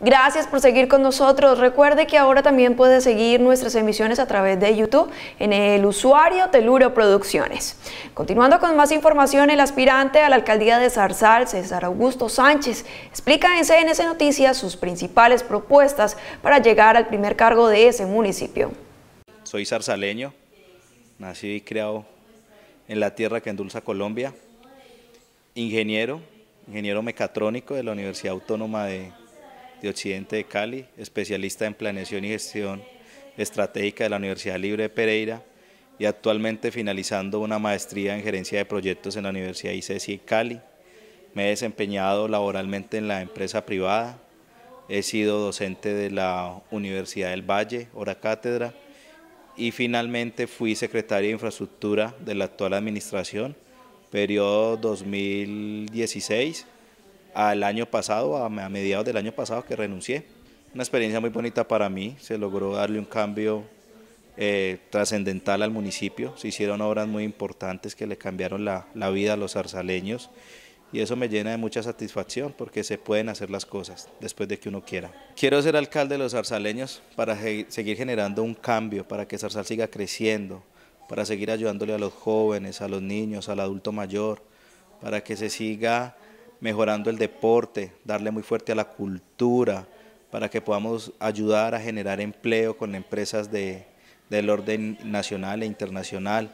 Gracias por seguir con nosotros. Recuerde que ahora también puede seguir nuestras emisiones a través de YouTube en el usuario Teluro Producciones. Continuando con más información, el aspirante a la alcaldía de Zarzal, César Augusto Sánchez, explica en CNS Noticias sus principales propuestas para llegar al primer cargo de ese municipio. Soy zarzaleño, nací y criado en la tierra que endulza Colombia, ingeniero, ingeniero mecatrónico de la Universidad Autónoma de de Occidente de Cali, especialista en planeación y gestión estratégica de la Universidad Libre de Pereira y actualmente finalizando una maestría en gerencia de proyectos en la Universidad ICESI e Cali. Me he desempeñado laboralmente en la empresa privada, he sido docente de la Universidad del Valle, hora cátedra, y finalmente fui secretario de infraestructura de la actual administración, periodo 2016 al año pasado, a, mediados del año pasado que renuncié. Una experiencia muy bonita para mí, se logró darle un cambio eh, trascendental al municipio, se hicieron obras muy importantes que le cambiaron la, la vida a los zarzaleños y eso me llena de mucha satisfacción porque se pueden hacer las cosas después de que uno quiera. Quiero ser alcalde de los zarzaleños para seguir generando un cambio, para que Zarzal siga creciendo, para seguir ayudándole a los jóvenes, a los niños, al adulto mayor, para que se siga mejorando el deporte, darle muy fuerte a la cultura, para que podamos ayudar a generar empleo con empresas de, del orden nacional e internacional,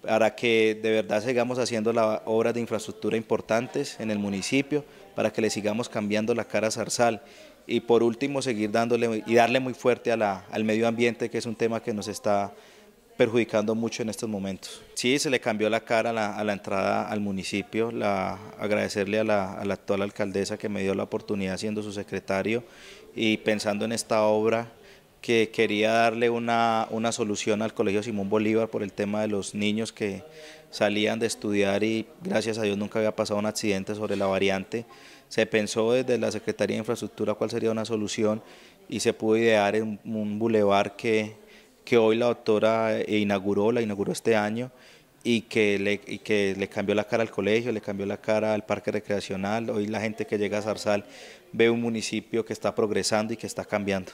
para que de verdad sigamos haciendo las obras de infraestructura importantes en el municipio, para que le sigamos cambiando la cara Zarzal y por último seguir dándole y darle muy fuerte al medio ambiente, que es un tema que nos está perjudicando mucho en estos momentos. Sí, se le cambió la cara a la, entrada al municipio, agradecerle a la, actual alcaldesa que me dio la oportunidad siendo su secretario y pensando en esta obra que quería darle una, solución al Colegio Simón Bolívar por el tema de los niños que salían de estudiar y gracias a Dios nunca había pasado un accidente sobre la variante. Se pensó desde la Secretaría de Infraestructura cuál sería una solución y se pudo idear un bulevar que que hoy la doctora inauguró, la inauguró este año y que, le, y que le cambió la cara al colegio, le cambió la cara al parque recreacional. Hoy la gente que llega a Zarzal ve un municipio que está progresando y que está cambiando.